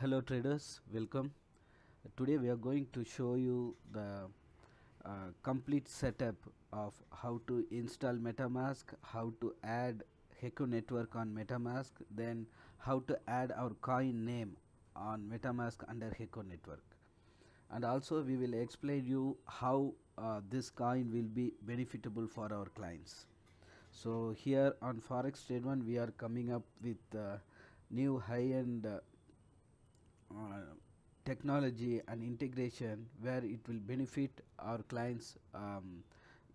hello traders welcome today we are going to show you the uh, complete setup of how to install metamask how to add Heco network on metamask then how to add our coin name on metamask under Heco network and also we will explain you how uh, this coin will be beneficial for our clients so here on forex trade one we are coming up with uh, new high-end uh, technology and integration where it will benefit our clients um,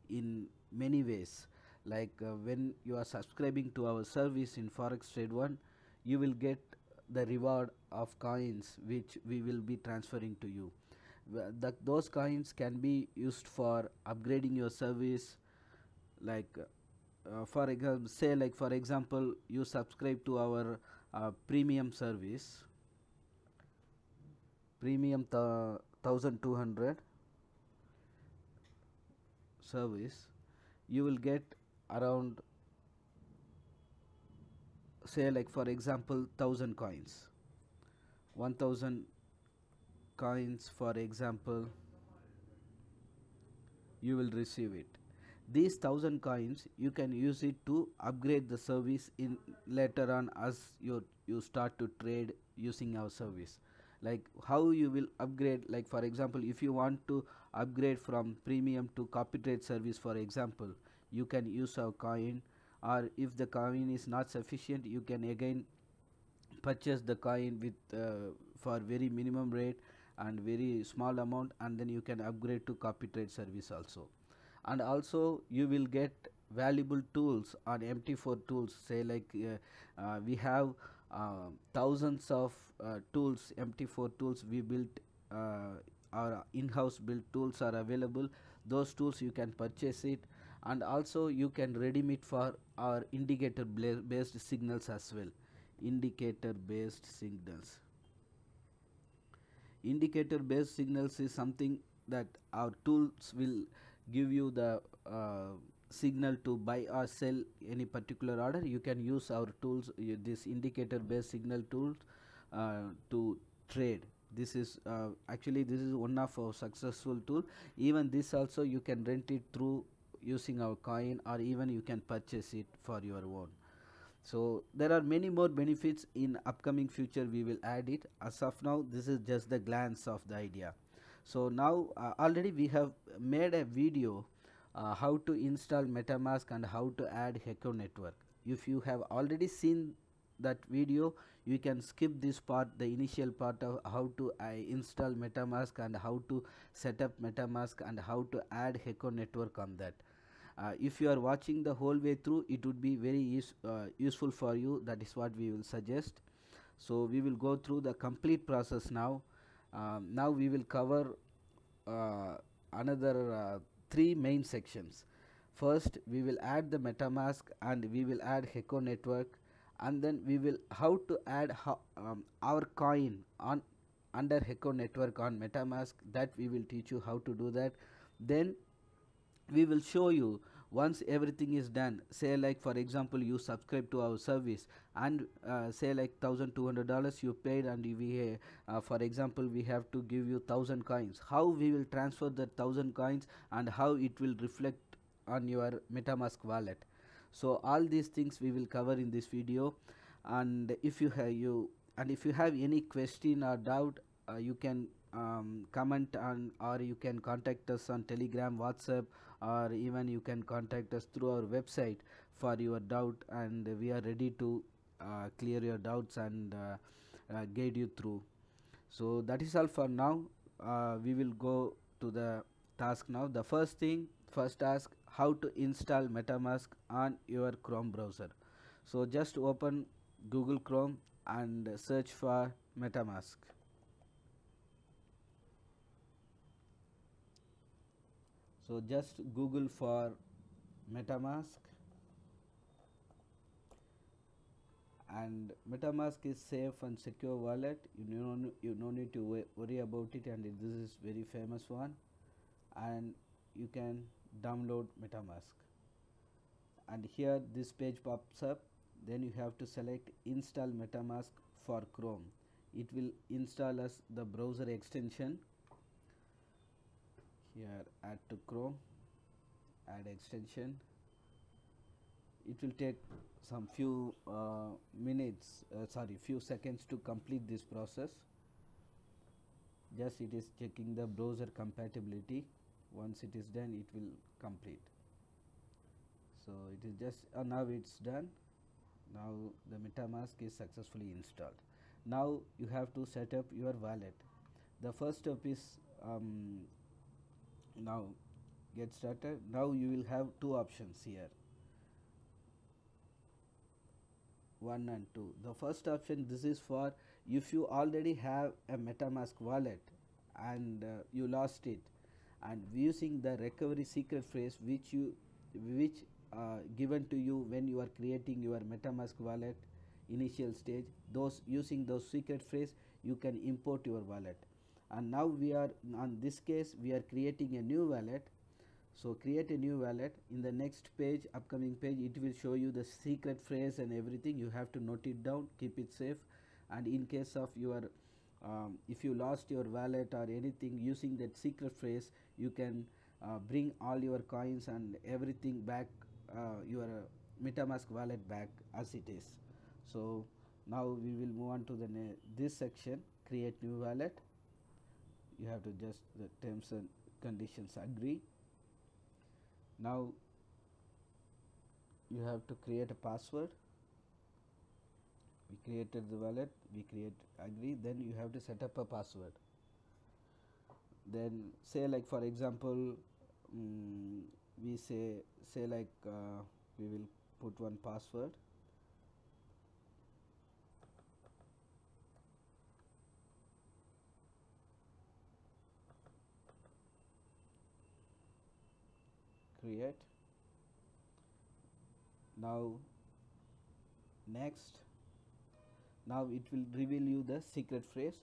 in many ways like uh, when you are subscribing to our service in forex trade one you will get the reward of coins which we will be transferring to you the, those coins can be used for upgrading your service like uh, for example say like for example you subscribe to our uh, premium service premium 1200 service you will get around say like for example 1000 coins 1000 coins for example you will receive it these 1000 coins you can use it to upgrade the service in later on as you you start to trade using our service like how you will upgrade like for example if you want to upgrade from premium to copy trade service for example you can use our coin or if the coin is not sufficient you can again purchase the coin with uh, for very minimum rate and very small amount and then you can upgrade to copy trade service also and also you will get valuable tools on MT4 tools say like uh, uh, we have um, thousands of uh, tools MT4 tools we built uh, our in-house built tools are available those tools you can purchase it and also you can redeem it for our indicator based signals as well indicator based signals indicator based signals is something that our tools will give you the uh, signal to buy or sell any particular order you can use our tools this indicator based signal tools uh, to trade this is uh, actually this is one of our successful tool even this also you can rent it through using our coin or even you can purchase it for your own so there are many more benefits in upcoming future we will add it as of now this is just the glance of the idea so now uh, already we have made a video uh, how to install metamask and how to add Heco network if you have already seen that video you can skip this part the initial part of how to uh, install metamask and how to set up metamask and how to add Heco network on that uh, if you are watching the whole way through it would be very use, uh, useful for you that is what we will suggest so we will go through the complete process now um, now we will cover uh, another uh, three main sections. First, we will add the MetaMask and we will add HeCo network and then we will how to add um, our coin on under HeCo network on MetaMask that we will teach you how to do that. Then we will show you once everything is done say like for example you subscribe to our service and uh, say like $1200 you paid and we uh, for example we have to give you 1000 coins how we will transfer the 1000 coins and how it will reflect on your metamask wallet so all these things we will cover in this video and if you have you and if you have any question or doubt uh, you can um, comment on or you can contact us on telegram whatsapp or even you can contact us through our website for your doubt and we are ready to uh, clear your doubts and uh, uh, guide you through so that is all for now uh, we will go to the task now the first thing first task how to install metamask on your chrome browser so just open google chrome and search for metamask So, just google for metamask and metamask is safe and secure wallet you no, you no need to worry about it and this is very famous one and you can download metamask and here this page pops up then you have to select install metamask for chrome it will install as the browser extension here add to chrome add extension it will take some few uh, minutes uh, sorry few seconds to complete this process just it is checking the browser compatibility once it is done it will complete so it is just uh, now it's done now the metamask is successfully installed now you have to set up your wallet the first step is um, now get started now you will have two options here 1 and 2 the first option this is for if you already have a metamask wallet and uh, you lost it and using the recovery secret phrase which you which uh, given to you when you are creating your metamask wallet initial stage those using those secret phrase you can import your wallet and now we are on this case we are creating a new wallet so create a new wallet in the next page upcoming page it will show you the secret phrase and everything you have to note it down keep it safe and in case of your um, if you lost your wallet or anything using that secret phrase you can uh, bring all your coins and everything back uh, your uh, metamask wallet back as it is so now we will move on to the this section create new wallet you have to just the terms and conditions agree now you have to create a password we created the wallet we create agree then you have to set up a password then say like for example um, we say say like uh, we will put one password create now next now it will reveal you the secret phrase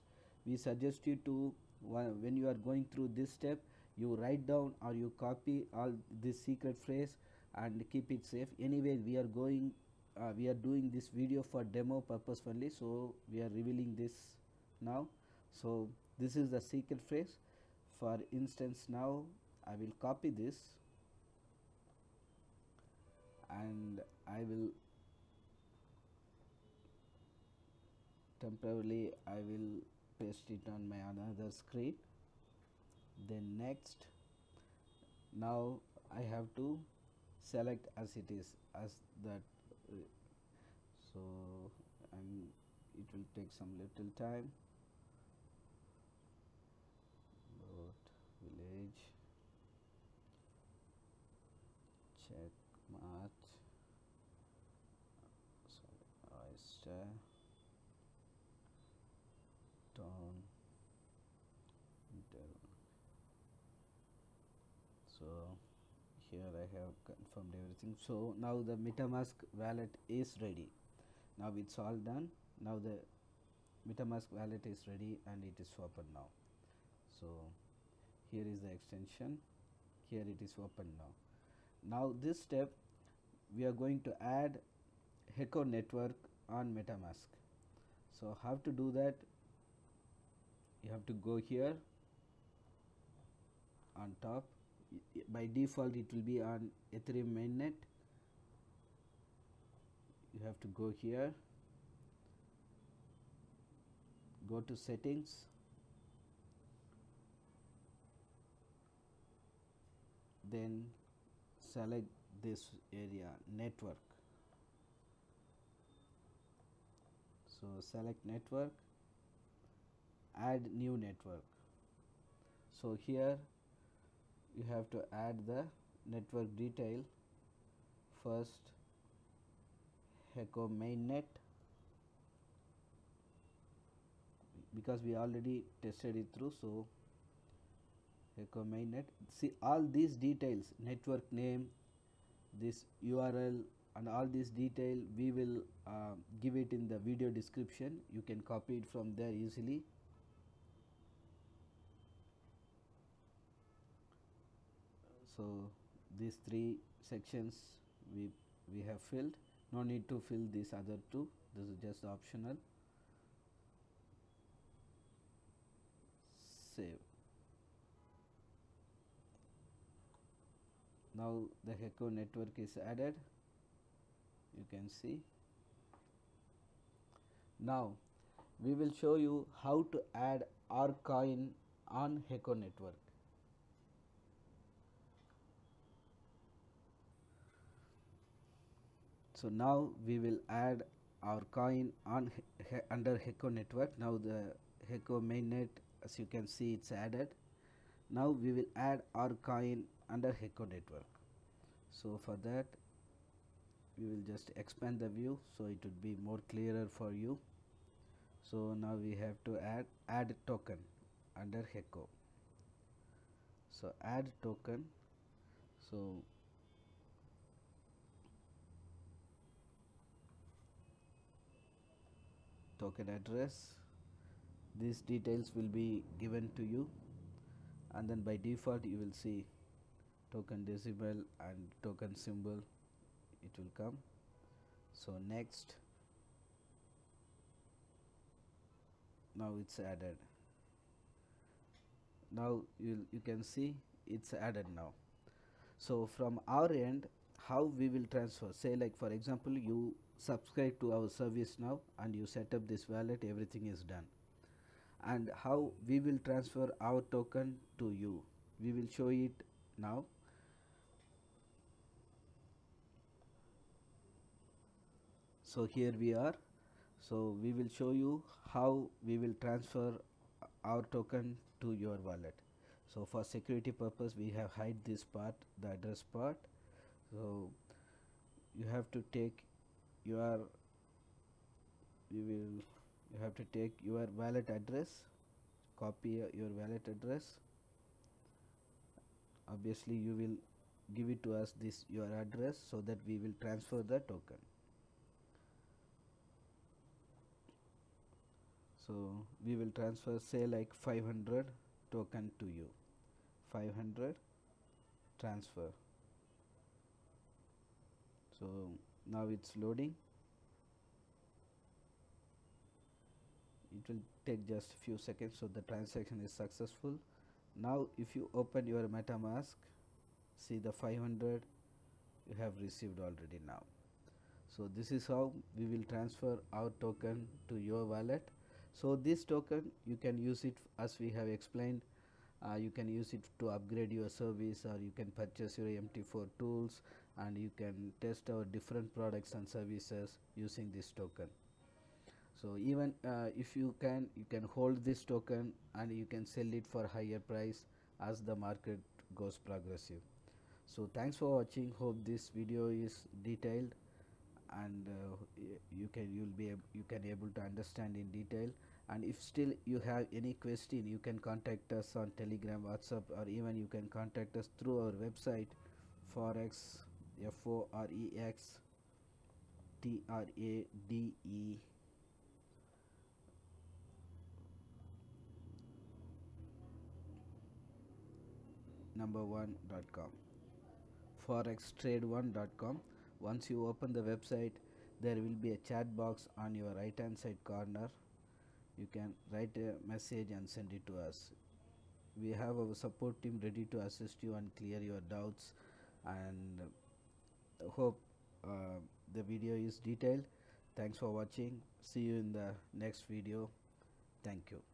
we suggest you to when you are going through this step you write down or you copy all this secret phrase and keep it safe anyway we are going uh, we are doing this video for demo purpose only so we are revealing this now so this is the secret phrase for instance now i will copy this and I will temporarily I will paste it on my another screen then next now I have to select as it is as that so and it will take some little time village so here I have confirmed everything so now the metamask wallet is ready now it's all done now the metamask wallet is ready and it is open now so here is the extension here it is open now now this step we are going to add Heco network on metamask so how to do that you have to go here on top by default it will be on ethereum mainnet you have to go here go to settings then select this area network so select network add new network so here you have to add the network detail first echo mainnet because we already tested it through so echo mainnet see all these details network name this url and all these detail we will uh, give it in the video description you can copy it from there easily so these three sections we we have filled no need to fill these other two this is just optional save now the Heco network is added you can see now we will show you how to add our coin on Heco network so now we will add our coin on he under Heco network now the Heco mainnet as you can see it's added now we will add our coin under Heco network so for that we will just expand the view so it would be more clearer for you so now we have to add add token under Heco so add token so token address these details will be given to you and then by default you will see token decibel and token symbol it will come so next now it's added now you you can see it's added now so from our end how we will transfer say like for example you subscribe to our service now and you set up this wallet everything is done and how we will transfer our token to you we will show it now so here we are so we will show you how we will transfer our token to your wallet so for security purpose we have hide this part the address part so you have to take your you will you have to take your wallet address copy your wallet address obviously you will give it to us this your address so that we will transfer the token so we will transfer say like 500 token to you 500 transfer so, now it is loading it will take just few seconds so the transaction is successful now if you open your metamask see the 500 you have received already now so this is how we will transfer our token to your wallet so this token you can use it as we have explained uh, you can use it to upgrade your service or you can purchase your MT4 tools and you can test our different products and services using this token so even uh, if you can you can hold this token and you can sell it for higher price as the market goes progressive so thanks for watching hope this video is detailed and uh, you can you'll be you can able to understand in detail and if still you have any question you can contact us on telegram whatsapp or even you can contact us through our website forex F O R E X T R A D E number one dot com dot onecom once you open the website there will be a chat box on your right hand side corner you can write a message and send it to us we have our support team ready to assist you and clear your doubts and hope uh, the video is detailed thanks for watching see you in the next video thank you